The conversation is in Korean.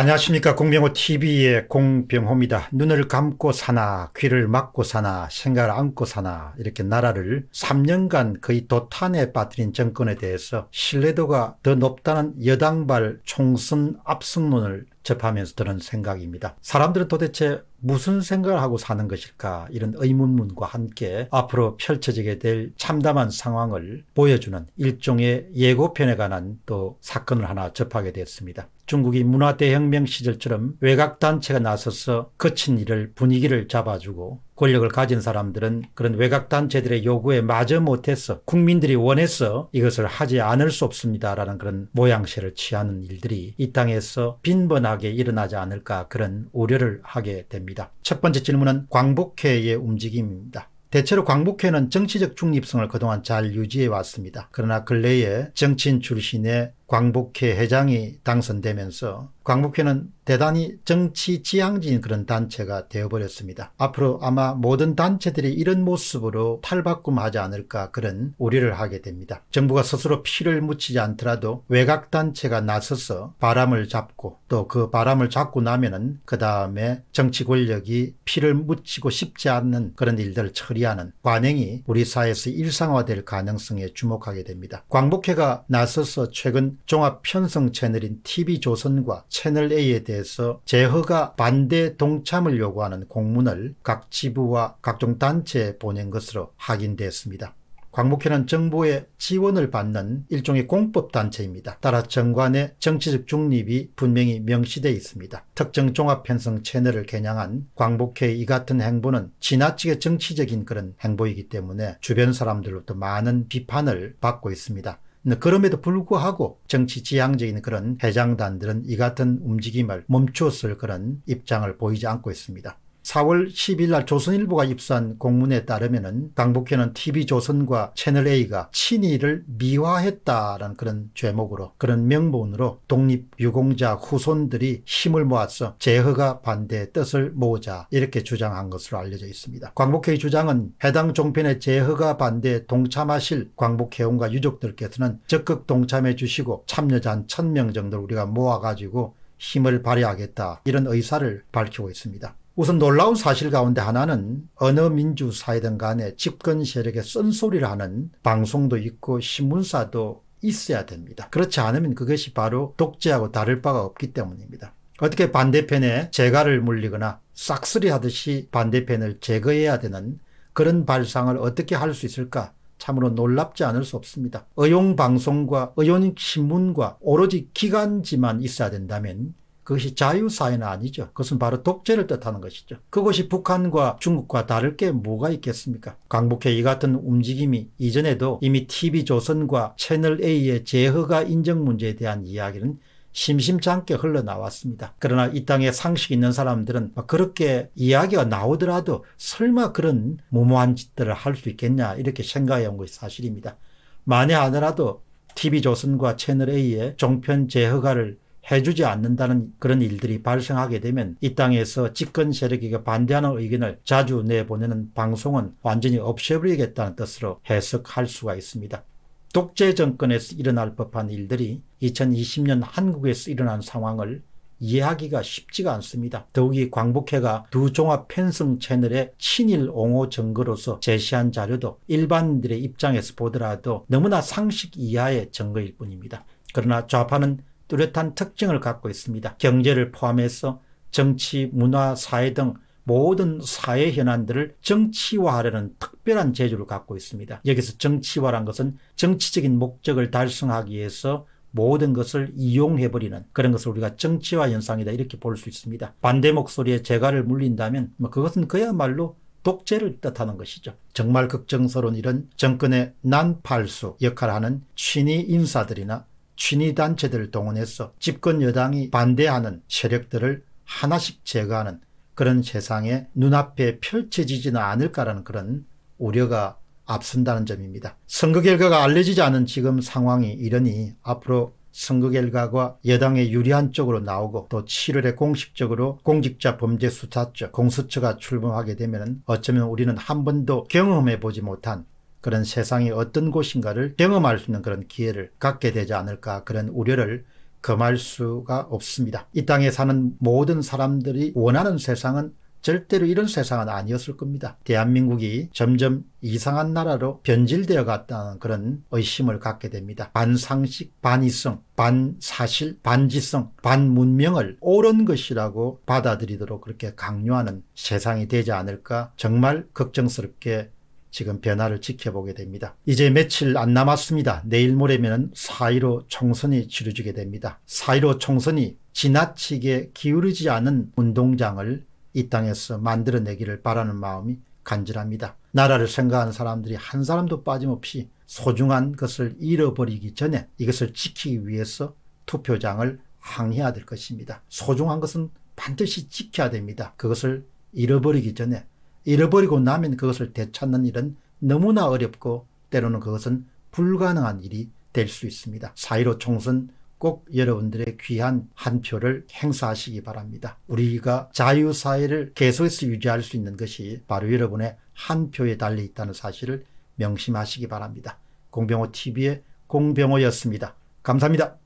안녕하십니까 공병호TV의 공병호입니다. 눈을 감고 사나 귀를 막고 사나 생각을 안고 사나 이렇게 나라를 3년간 거의 도탄에 빠뜨린 정권에 대해서 신뢰도가 더 높다는 여당발 총선 압승론을 접하면서 드는 생각입니다. 사람들은 도대체 무슨 생각을 하고 사는 것일까 이런 의문문과 함께 앞으로 펼쳐지게 될 참담한 상황을 보여주는 일종의 예고편에 관한 또 사건을 하나 접하게 되었습니다. 중국이 문화대혁명 시절처럼 외곽단체가 나서서 거친 일을 분위기를 잡아주고 권력을 가진 사람들은 그런 외곽단체들의 요구에 마저 못해서 국민들이 원해서 이것을 하지 않을 수 없습니다라는 그런 모양새를 취하는 일들이 이 땅에서 빈번하게 일어나지 않을까 그런 우려를 하게 됩니다. 첫 번째 질문은 광복회의 움직임입니다. 대체로 광복회는 정치적 중립성을 그동안 잘 유지해 왔습니다. 그러나 근래에 정치인 출신의 광복회 회장이 당선되면서 광복회는 대단히 정치 지향적인 그런 단체가 되어버렸습니다. 앞으로 아마 모든 단체들이 이런 모습으로 탈바꿈하지 않을까 그런 우려를 하게 됩니다. 정부가 스스로 피를 묻히지 않더라도 외곽단체가 나서서 바람을 잡고 또 그 바람을 잡고 나면은 그 다음에 정치 권력이 피를 묻히고 싶지 않는 그런 일들을 처리하는 관행이 우리 사회에서 일상화될 가능성에 주목하게 됩니다. 광복회가 나서서 최근 종합편성 채널인 TV조선과 채널 A에 대해서 재허가 반대 동참을 요구하는 공문을 각 지부와 각종 단체에 보낸 것으로 확인되었습니다 광복회는 정부의 지원을 받는 일종의 공법단체입니다. 따라 정관의 정치적 중립이 분명히 명시되 어 있습니다. 특정 종합편성 채널을 겨냥한 광복회의 이 같은 행보는 지나치게 정치적인 그런 행보이기 때문에 주변 사람들로부터 많은 비판을 받고 있습니다. 네, 그럼에도 불구하고 정치 지향적인 그런 해장단들은 이 같은 움직임을 멈췄을 그런 입장을 보이지 않고 있습니다. 4월 10일 날 조선일보가 입수한 공문에 따르면은 강복회는 TV조선과 채널A가 친일을 미화했다라는 그런 죄목으로 그런 명분으로 독립유공자 후손들이 힘을 모아서 제허가 반대의 뜻을 모으자 이렇게 주장한 것으로 알려져 있습니다. 광복회의 주장은 해당 종편의 제허가 반대에 동참하실 광복회원과 유족들께서는 적극 동참해 주시고 참여자 한 1000명 정도를 우리가 모아가지고 힘을 발휘하겠다 이런 의사를 밝히고 있습니다. 우선 놀라운 사실 가운데 하나는 어느 민주사회든 간에 집권 세력의 쓴소리를 하는 방송도 있고 신문사도 있어야 됩니다. 그렇지 않으면 그것이 바로 독재하고 다를 바가 없기 때문입니다. 어떻게 반대편에 재갈을 물리거나 싹쓸이 하듯이 반대편을 제거해야 되는 그런 발상을 어떻게 할 수 있을까? 참으로 놀랍지 않을 수 없습니다. 의용방송과 의용신문과 오로지 기간지만 있어야 된다면 그것이 자유사회는 아니죠. 그것은 바로 독재를 뜻하는 것이죠. 그것이 북한과 중국과 다를 게 뭐가 있겠습니까? 광복회이 같은 움직임이 이전에도 이미 TV조선과 채널A의 재허가 인정 문제에 대한 이야기는 심심찮게 흘러나왔습니다. 그러나 이 땅에 상식 있는 사람들은 그렇게 이야기가 나오더라도 설마 그런 무모한 짓들을 할 수 있겠냐 이렇게 생각해 온 것이 사실입니다. 만에 하더라도 TV조선과 채널A의 종편 재허가를 해주지 않는다는 그런 일들이 발생하게 되면 이 땅에서 집권 세력에게 반대하는 의견을 자주 내보내는 방송은 완전히 없애버리겠다는 뜻으로 해석할 수가 있습니다. 독재 정권에서 일어날 법한 일들이 2020년 한국에서 일어난 상황을 이해하기가 쉽지가 않습니다. 더욱이 광복회가 두 종합 편성 채널의 친일 옹호 증거로서 제시한 자료도 일반인들의 입장에서 보더라도 너무나 상식 이하의 증거일 뿐입니다. 그러나 좌파는 뚜렷한 특징을 갖고 있습니다. 경제를 포함해서 정치, 문화, 사회 등 모든 사회 현안들을 정치화하려는 특별한 재주를 갖고 있습니다. 여기서 정치화란 것은 정치적인 목적을 달성하기 위해서 모든 것을 이용해버리는 그런 것을 우리가 정치화 현상이다 이렇게 볼 수 있습니다. 반대 목소리에 재갈을 물린다면 뭐 그것은 그야말로 독재를 뜻하는 것이죠. 정말 극정서론 이런 정권의 난팔수 역할을 하는 친위 인사들이나 친위단체들을 동원해서 집권 여당이 반대하는 세력들을 하나씩 제거하는 그런 세상에 눈앞에 펼쳐지지는 않을까라는 그런 우려가 앞선다는 점입니다. 선거 결과가 알려지지 않은 지금 상황이 이러니 앞으로 선거 결과가 여당에 유리한 쪽으로 나오고 또 7월에 공식적으로 공직자 범죄 수사처 공수처가 출범하게 되면 어쩌면 우리는 한 번도 경험해 보지 못한 그런 세상이 어떤 곳인가를 경험할 수 있는 그런 기회를 갖게 되지 않을까 그런 우려를 금할 수가 없습니다. 이 땅에 사는 모든 사람들이 원하는 세상은 절대로 이런 세상은 아니었을 겁니다. 대한민국이 점점 이상한 나라로 변질되어 갔다는 그런 의심을 갖게 됩니다. 반상식, 반이성, 반사실, 반지성, 반문명을 옳은 것이라고 받아들이도록 그렇게 강요하는 세상이 되지 않을까 정말 걱정스럽게 지금 변화를 지켜보게 됩니다. 이제 며칠 안 남았습니다. 내일 모레면 4.15 총선이 치러지게 됩니다. 4.15 총선이 지나치게 기울이지 않은 운동장을 이 땅에서 만들어내기를 바라는 마음이 간절합니다. 나라를 생각하는 사람들이 한 사람도 빠짐없이 소중한 것을 잃어버리기 전에 이것을 지키기 위해서 투표장을 항해야 될 것입니다. 소중한 것은 반드시 지켜야 됩니다. 그것을 잃어버리기 전에 잃어버리고 나면 그것을 되찾는 일은 너무나 어렵고 때로는 그것은 불가능한 일이 될 수 있습니다. 4.15 총선 꼭 여러분들의 귀한 한 표를 행사하시기 바랍니다. 우리가 자유사회를 계속해서 유지할 수 있는 것이 바로 여러분의 한 표에 달려 있다는 사실을 명심하시기 바랍니다. 공병호TV의 공병호였습니다. 감사합니다.